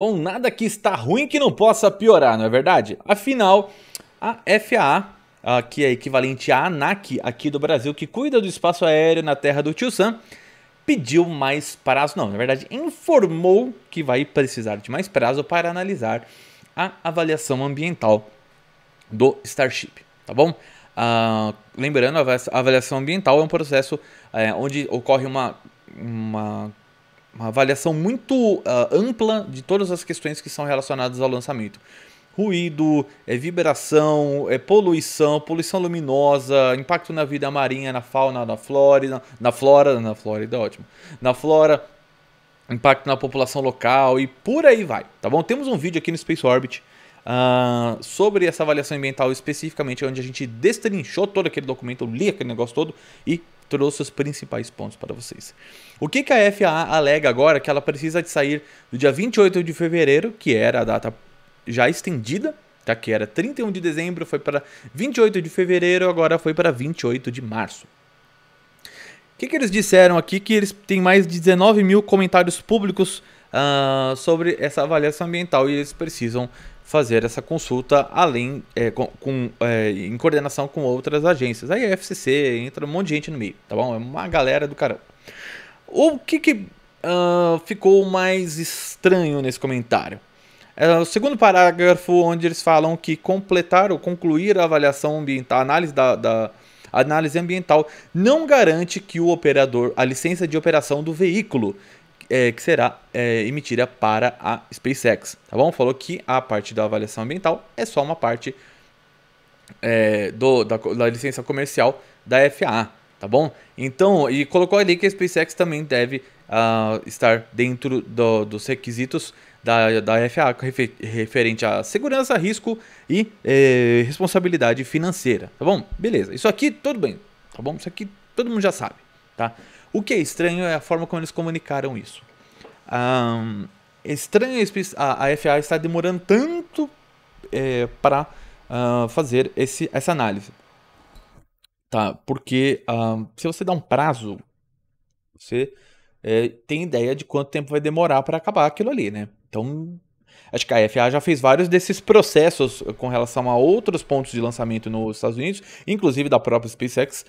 Bom, nada que está ruim que não possa piorar, não é verdade? Afinal, a FAA, que é equivalente à ANAC aqui do Brasil, que cuida do espaço aéreo na terra do Tio Sam, pediu mais prazo. Não, na verdade, informou que vai precisar de mais prazo para analisar a avaliação ambiental do Starship, tá bom? Ah, lembrando, a avaliação ambiental é um processo é, onde ocorre uma, uma uma avaliação muito uh, ampla de todas as questões que são relacionadas ao lançamento. Ruído, é vibração, é poluição, poluição luminosa, impacto na vida marinha, na fauna, na flora, na flora, na Flórida, ótimo. Na flora, impacto na população local e por aí vai, tá bom? Temos um vídeo aqui no Space Orbit uh, sobre essa avaliação ambiental especificamente, onde a gente destrinchou todo aquele documento, li aquele negócio todo e trouxe os principais pontos para vocês. O que, que a FAA alega agora que ela precisa de sair do dia 28 de fevereiro, que era a data já estendida, tá? que era 31 de dezembro, foi para 28 de fevereiro, agora foi para 28 de março. O que, que eles disseram aqui? Que eles têm mais de 19 mil comentários públicos uh, sobre essa avaliação ambiental e eles precisam fazer essa consulta além é, com, com é, em coordenação com outras agências. Aí a FCC entra um monte de gente no meio, tá bom? É uma galera do caramba. O que, que uh, ficou mais estranho nesse comentário? É o segundo parágrafo, onde eles falam que completar ou concluir a avaliação ambiental, a análise da, da a análise ambiental não garante que o operador, a licença de operação do veículo, é, que será é, emitida para a SpaceX, tá bom? Falou que a parte da avaliação ambiental é só uma parte é, do, da, da, licença comercial da FAA, tá bom? Então, e colocou ali que a SpaceX também deve uh, estar dentro do, dos requisitos da, da FAA referente à segurança, risco e eh, responsabilidade financeira, tá bom? Beleza, isso aqui tudo bem, tá bom? Isso aqui todo mundo já sabe, tá? O que é estranho é a forma como eles comunicaram isso. Um, é estranho a, a FA estar demorando tanto é, para uh, fazer esse, essa análise. Tá, porque uh, se você dá um prazo, você é, tem ideia de quanto tempo vai demorar para acabar aquilo ali, né? Então, acho que a FA já fez vários desses processos com relação a outros pontos de lançamento nos Estados Unidos, inclusive da própria SpaceX,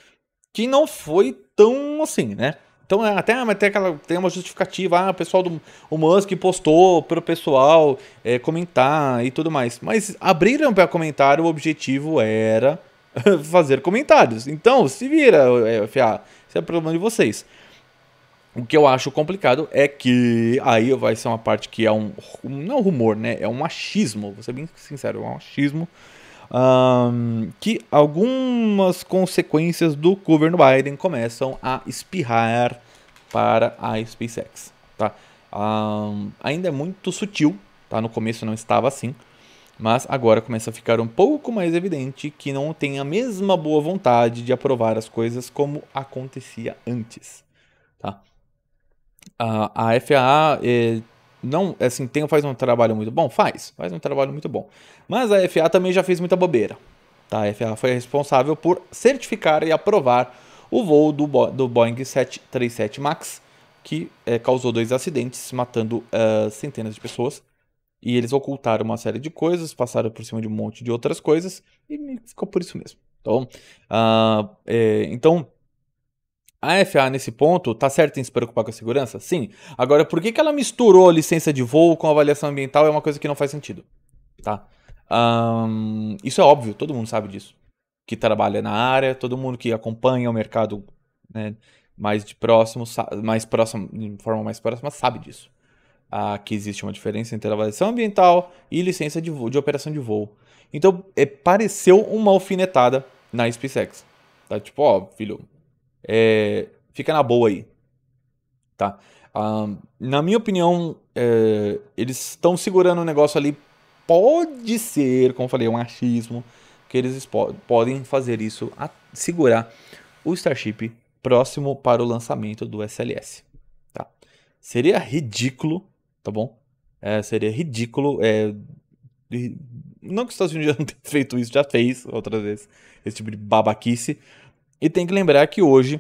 que não foi tão assim, né? Então, é, até tem, aquela, tem uma justificativa, ah, o pessoal do o Musk postou para o pessoal é, comentar e tudo mais. Mas abriram para comentário, o objetivo era fazer comentários. Então, se vira, FA, isso é, é problema de vocês. O que eu acho complicado é que aí vai ser uma parte que é um. Não é rumor, né? É um machismo, Vou ser bem sincero, é um machismo um, que algumas consequências do governo Biden começam a espirrar para a SpaceX. Tá? Um, ainda é muito sutil, tá? no começo não estava assim, mas agora começa a ficar um pouco mais evidente que não tem a mesma boa vontade de aprovar as coisas como acontecia antes. Tá? a FAA eh, não, é assim, tem, faz um trabalho muito bom? Faz, faz um trabalho muito bom. Mas a FA também já fez muita bobeira. Tá? A FA foi responsável por certificar e aprovar o voo do, do Boeing 737 MAX, que é, causou dois acidentes, matando uh, centenas de pessoas. E eles ocultaram uma série de coisas, passaram por cima de um monte de outras coisas, e ficou por isso mesmo. Tá ah, eh, então, uh, é, então a FAA, nesse ponto, tá certa em se preocupar com a segurança? Sim. Agora, por que, que ela misturou a licença de voo com avaliação ambiental é uma coisa que não faz sentido. Tá? Um, isso é óbvio, todo mundo sabe disso. Que trabalha na área, todo mundo que acompanha o mercado né, mais de próximo, mais próximo, de forma mais próxima, sabe disso. Ah, que existe uma diferença entre avaliação ambiental e licença de, voo, de operação de voo. Então, é, pareceu uma alfinetada na SpaceX. Tá? Tipo, ó, filho, é, fica na boa aí. Tá? Ah, na minha opinião, é, eles estão segurando o negócio ali. Pode ser, como eu falei, um achismo, que eles podem fazer isso, segurar o Starship próximo para o lançamento do SLS. Tá? Seria ridículo, tá bom? É, seria ridículo. É, não que os Estados Unidos já não tenha feito isso, já fez outras vezes, esse tipo de babaquice. E tem que lembrar que hoje,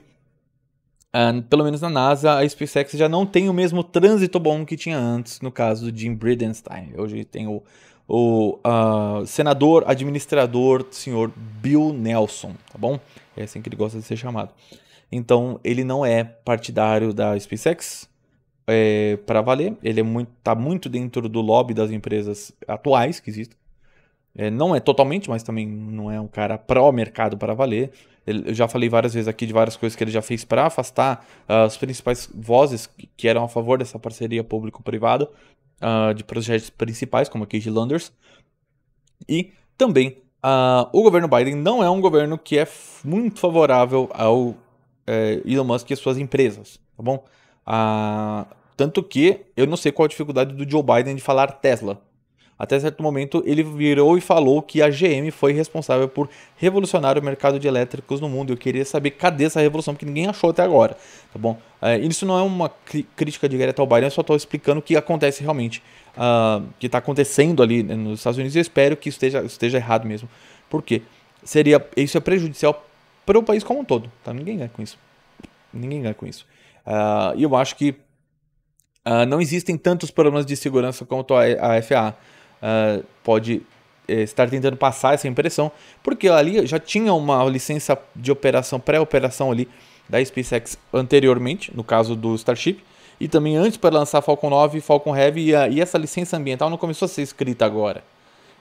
uh, pelo menos na NASA, a SpaceX já não tem o mesmo trânsito bom que tinha antes, no caso de Jim Bridenstine. Hoje tem o, o uh, senador, administrador, senhor Bill Nelson, tá bom? É assim que ele gosta de ser chamado. Então, ele não é partidário da SpaceX, é, para valer. Ele é muito, tá muito dentro do lobby das empresas atuais que existem. É, não é totalmente, mas também não é um cara pró-mercado para valer. Ele, eu já falei várias vezes aqui de várias coisas que ele já fez para afastar uh, as principais vozes que, eram a favor dessa parceria público-privada, uh, de projetos principais, como a Cage Landers. E também, uh, o governo Biden não é um governo que é muito favorável ao é, Elon Musk e suas empresas, tá bom? Ah, tanto que eu não sei qual a dificuldade do Joe Biden de falar Tesla até certo momento, ele virou e falou que a GM foi responsável por revolucionar o mercado de elétricos no mundo. Eu queria saber cadê essa revolução, porque ninguém achou até agora, tá bom? É, isso não é uma crítica direta ao Biden, eu só estou explicando o que acontece realmente, uh, que está acontecendo ali né, nos Estados Unidos. E eu espero que esteja, esteja errado mesmo, porque seria isso é prejudicial para o país como um todo, tá? Ninguém ganha com isso. Ninguém ganha com isso. Ah, e uh, eu acho que uh, não existem tantos problemas de segurança quanto a, a FAA uh, pode eh, estar tentando passar essa impressão, porque ali já tinha uma licença de operação, pré-operação ali da SpaceX anteriormente, no caso do Starship, e também antes para lançar Falcon 9 e Falcon Heavy, e, a, e, essa licença ambiental não começou a ser escrita agora.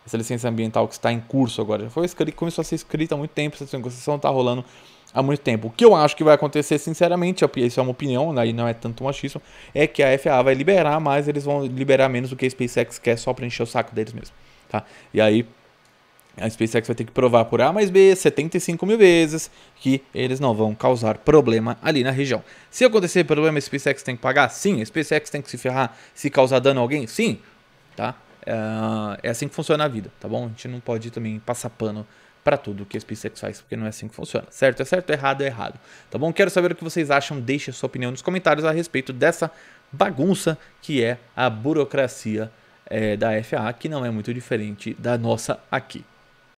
Essa licença ambiental que está em curso agora já foi escrita, começou a ser escrita há muito tempo, essa negociação está rolando há muito tempo. O que eu acho que vai acontecer, sinceramente, é isso é uma opinião, aí né, não é tanto machismo, é que a FAA vai liberar, mas eles vão liberar menos do que a SpaceX quer só para encher o saco deles mesmo. Tá? E aí a SpaceX vai ter que provar por A mais B 75 mil vezes que eles não vão causar problema ali na região. Se acontecer problema, a SpaceX tem que pagar? Sim. A SpaceX tem que se ferrar se causar dano a alguém? Sim. Tá? Ah, é assim que funciona a vida, tá bom? A gente não pode também passar pano para tudo que a bissexuais faz, porque não é assim que funciona. Certo é certo, errado é errado. Tá bom? Quero saber o que vocês acham, deixe sua opinião nos comentários a respeito dessa bagunça que é a burocracia é, da FAA, que não é muito diferente da nossa aqui.